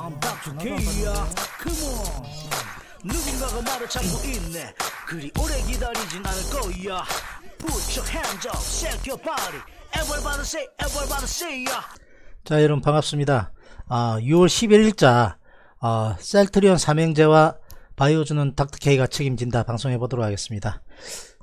I'm back to Kia Come on 누군가가 말을 참고 있네 그리 오래 기다리진 않을 거야 Put your hands up, shake your body Everybody say, everybody say yeah. 자 여러분 반갑습니다 아, 6월 11일자 아, 셀트리온 삼행제와 바이오즈는 닥터케이가 책임진다 방송해 보도록 하겠습니다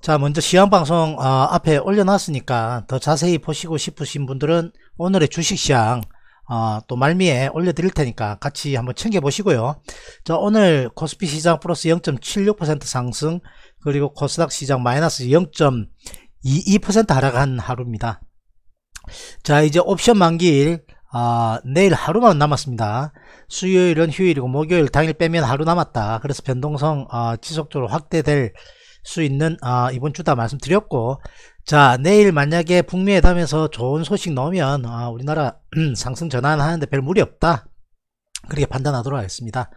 자 먼저 시황방송 아, 앞에 올려놨으니까 더 자세히 보시고 싶으신 분들은 오늘의 주식시황 아, 또 말미에 올려드릴 테니까 같이 한번 챙겨보시고요. 자, 오늘 코스피 시장 플러스 0.76% 상승, 그리고 코스닥 시장 마이너스 0.22% 하락한 하루입니다. 자, 이제 옵션 만기일, 아, 내일 하루만 남았습니다. 수요일은 휴일이고 목요일 당일 빼면 하루 남았다. 그래서 변동성 아, 지속적으로 확대될 수 있는 아, 이번 주다 말씀드렸고 자 내일 만약에 북미회담에서 좋은 소식 나오면 아, 우리나라 상승 전환하는데 별 무리 없다 그렇게 판단하도록 하겠습니다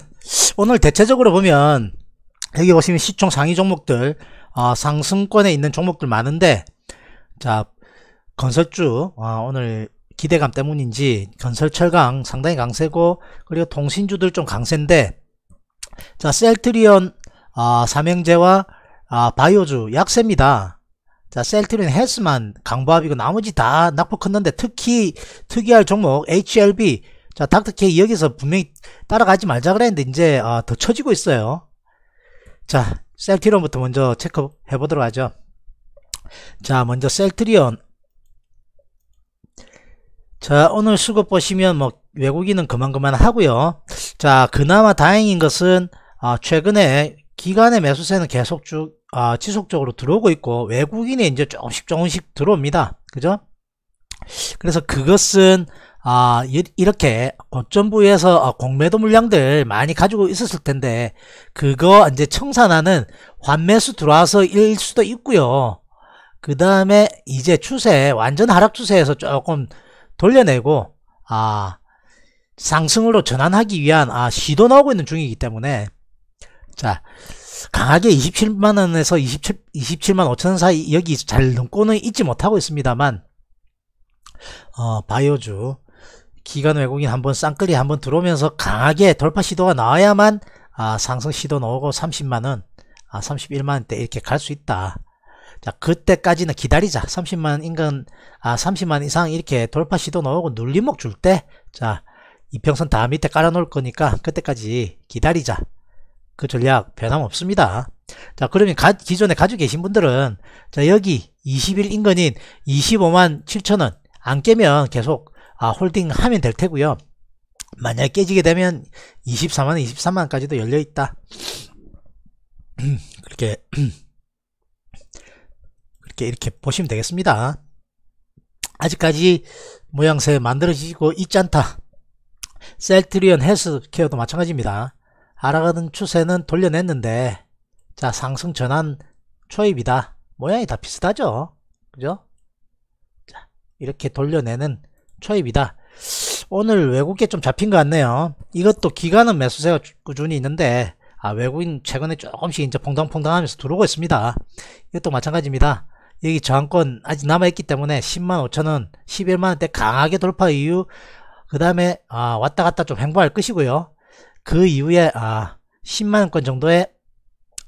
오늘 대체적으로 보면 여기 보시면 시총 상위 종목들 아, 상승권에 있는 종목들 많은데 자 건설주 아, 오늘 기대감 때문인지 건설 철강 상당히 강세고 그리고 통신주들 좀 강세인데 자 셀트리온 아, 삼형제와 아, 바이오주 약세입니다. 자, 셀트리는 헬스만 강보합이고 나머지 다 낙폭컸는데 특히 특이할 종목 HLB 자, 닥터케 여기서 분명히 따라가지 말자 그랬는데 이제 아, 더 처지고 있어요. 자, 셀트리온부터 먼저 체크해 보도록 하죠. 자, 먼저 셀트리온 자, 오늘 수급 보시면 뭐 외국인은 그만 그만 하고요. 자, 그나마 다행인 것은 아, 최근에 기간의 매수세는 계속 쭉 아, 지속적으로 들어오고 있고 외국인이 이제 조금씩 조금씩 들어옵니다. 그죠? 그래서 그것은 아, 이렇게 고점 부위에서 아, 공매도 물량들 많이 가지고 있었을 텐데 그거 이제 청산하는 환매수 들어와서 일 수도 있고요. 그 다음에 이제 추세 완전 하락 추세에서 조금 돌려내고 아 상승으로 전환하기 위한 아 시도 나오고 있는 중이기 때문에 자, 강하게 27만 원에서 27, 27만 5천 원 사이 여기 잘 넘고는 있지 못하고 있습니다만 어, 바이오주 기간 외국인 한번 쌍끌이 한번 들어오면서 강하게 돌파 시도가 나와야만 아, 상승 시도 나오고 30만원 아, 31만원대 이렇게 갈 수 있다 자 그때까지는 기다리자 3 0만인근아3 0만 이상 이렇게 돌파 시도 나오고 눌림목 줄때자 이평선 다 밑에 깔아 놓을 거니까 그때까지 기다리자 그 전략 변함없습니다. 자 그러면 가, 기존에 가지고 계신 분들은 자 여기 20일 인근인 25만 7천원 안 깨면 계속 아, 홀딩 하면 될 테고요. 만약 깨지게 되면 24만 23만까지도 열려 있다. 그렇게 그렇게 이렇게 보시면 되겠습니다. 아직까지 모양새 만들어지고 있지 않다. 셀트리온 헬스케어도 마찬가지입니다. 알아가는 추세는 돌려냈는데 자 상승 전환 초입이다 모양이 다 비슷하죠 그죠 자 이렇게 돌려내는 초입이다 오늘 외국계좀 잡힌 것 같네요 이것도 기간은 매수세가 꾸준히 있는데 아 외국인 최근에 조금씩 이제 퐁당퐁당 하면서 들어오고 있습니다 이것도 마찬가지입니다 여기 저항권 아직 남아있기 때문에 10만 5천원 11만원 대 강하게 돌파 이후 그 다음에 아 왔다갔다 좀행보할 것이고요 그 이후에 아 10만원권 정도의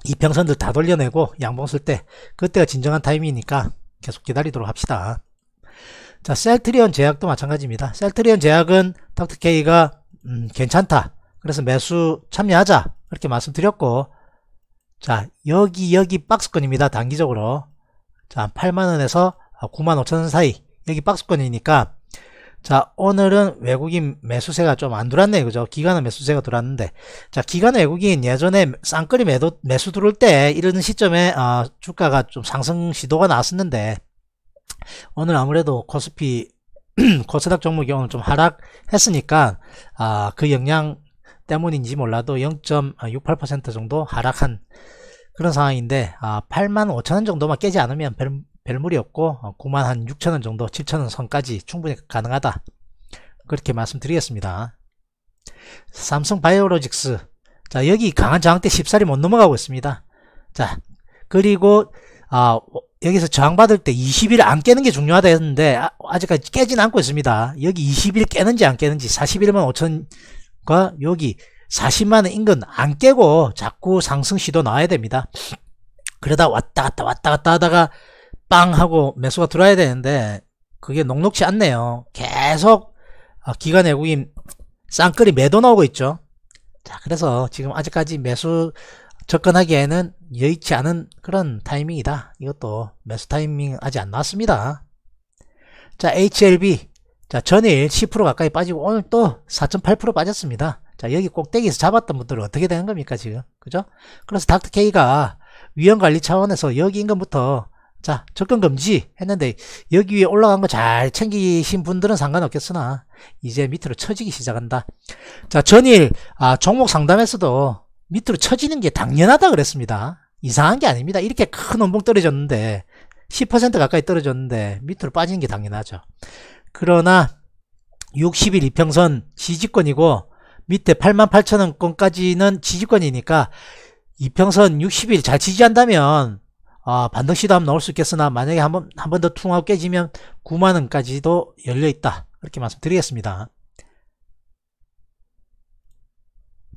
이평선들 다 돌려내고 양봉 쓸 때 그때가 진정한 타이밍이니까 계속 기다리도록 합시다 자 셀트리온 제약도 마찬가지입니다 셀트리온 제약은 닥터케이가 음, 괜찮다 그래서 매수 참여하자 그렇게 말씀드렸고 자 여기 여기 박스권입니다 단기적으로 자 8만원에서 9만 아, 5천원 사이 여기 박스권이니까 자 오늘은 외국인 매수세가 좀 안 들어왔네 그죠 기간은 매수세가 들어는데자 기간 외국인 예전에 쌍끌이 매도, 매수 들어올 때 이런 시점에 어, 주가가 좀 상승 시도가 나왔었는데 오늘 아무래도 코스피 코스닥 종목이 오늘 좀 하락했으니까 아, 그 영향 때문인지 몰라도 0.68% 정도 하락한 그런 상황인데 아, 8만 5천원 정도만 깨지 않으면 별, 별 무리 없고 9만 한 6천원 정도 7천원 선까지 충분히 가능하다 그렇게 말씀드리겠습니다 삼성 바이오로직스 자 여기 강한 저항대 14리 못 넘어가고 있습니다 자 그리고 아 여기서 저항받을 때 20일 안 깨는 게 중요하다 했는데 아, 직까지 깨진 않고 있습니다 여기 20일 깨는지 안 깨는지 41만 5천과 여기 40만원 인근 안 깨고 자꾸 상승 시도 나와야 됩니다 그러다 왔다 갔다 왔다 갔다 하다가 빵 하고 매수가 들어야 되는데 그게 녹록치 않네요. 계속 어, 기관 외국인 쌍끌이 매도 나오고 있죠. 자 그래서 지금 아직까지 매수 접근하기에는 여의치 않은 그런 타이밍이다. 이것도 매수 타이밍 아직 안 나왔습니다. 자 HLB 자 전일 10% 가까이 빠지고 오늘 또 4.8% 빠졌습니다. 자 여기 꼭대기에서 잡았던 분들은 어떻게 되는 겁니까 지금 그죠? 그래서 닥터K가 위험관리 차원에서 여기 인것부터 자 접근 금지 했는데 여기 위에 올라간 거 잘 챙기신 분들은 상관없겠으나 이제 밑으로 처지기 시작한다 자 전일 아, 종목 상담에서도 밑으로 처지는 게 당연하다 그랬습니다 이상한 게 아닙니다 이렇게 큰 원봉 떨어졌는데 10% 가까이 떨어졌는데 밑으로 빠지는 게 당연하죠 그러나 60일 이평선 지지권이고 밑에 88,000원권까지는 지지권이니까 이평선 60일 잘 지지한다면 아, 반등시도 한번 넣을 수 있겠으나 만약에 한번 한 번 더 퉁하고 깨지면 9만원까지도 열려있다 이렇게 말씀드리겠습니다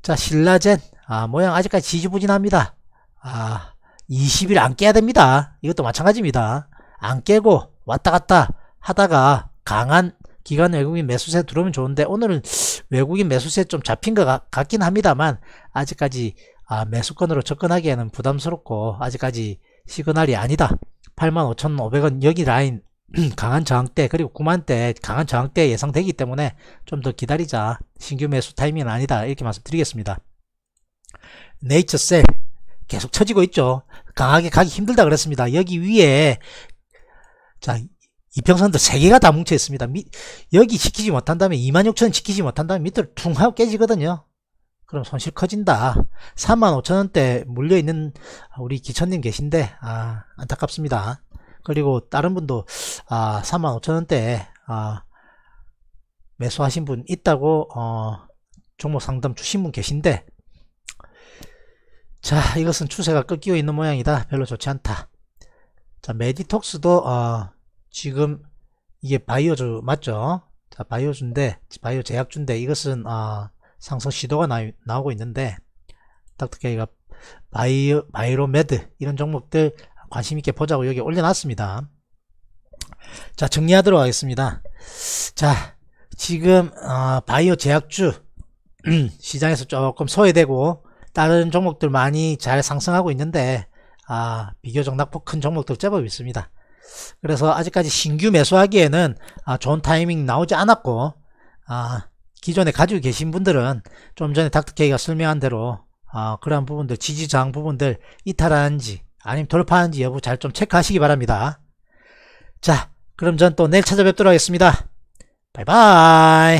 자 신라젠 아 모양 아직까지 지지부진합니다 아 20일 안 깨야 됩니다 이것도 마찬가지입니다 안 깨고 왔다갔다 하다가 강한 기간 외국인 매수세 들어오면 좋은데 오늘은 외국인 매수세 좀 잡힌 것 같긴 합니다만 아직까지 아, 매수권으로 접근하기에는 부담스럽고 아직까지 시그널이 아니다 85,500원 여기 라인 강한 저항대 그리고 9만대 강한 저항대 예상되기 때문에 좀 더 기다리자 신규 매수 타이밍은 아니다 이렇게 말씀드리겠습니다 네이처셀 계속 쳐지고 있죠 강하게 가기 힘들다 그랬습니다 여기 위에 자이평선도 3개가 다 뭉쳐 있습니다 여기 지키지 못한다면 26,000원 지키지 못한다면 밑으로 퉁 하고 깨지거든요 그럼 손실 커진다 35,000원대 물려있는 우리 기천님 계신데 아 안타깝습니다 그리고 다른 분도 아 35,000원대에 아 매수하신 분 있다고 어 종목 상담 주신 분 계신데 자 이것은 추세가 꺾이고 있는 모양이다 별로 좋지 않다 자 메디톡스도 어 지금 이게 바이오주 맞죠 자 바이오주인데 바이오 제약주인데 이것은 어 상승 시도가 나, 오고 있는데 닥터케이가 바이오, 바이로메드 이런 종목들 관심있게 보자고 여기 올려놨습니다 자 정리하도록 하겠습니다 자 지금 어, 바이오 제약주 시장에서 조금 소외되고 다른 종목들 많이 잘 상승하고 있는데 아, 비교적 낙폭 큰 종목들 제법 있습니다 그래서 아직까지 신규 매수하기에는 아, 좋은 타이밍 나오지 않았고 아, 기존에 가지고 계신 분들은 좀 전에 닥터케이가 설명한 대로 어, 그러한 부분들 지지저항 부분들 이탈하는지 아니면 돌파하는지 여부 잘 좀 체크하시기 바랍니다. 자 그럼 전 또 내일 찾아뵙도록 하겠습니다. 바이바이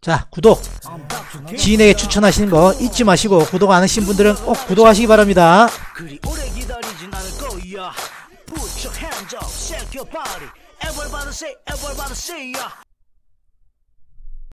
자 구독 지인에게 추천하시는 거 잊지 마시고 구독 안 하신 분들은 꼭 구독하시기 바랍니다. Put your hands up, shake your body. Everybody say, everybody say, yeah.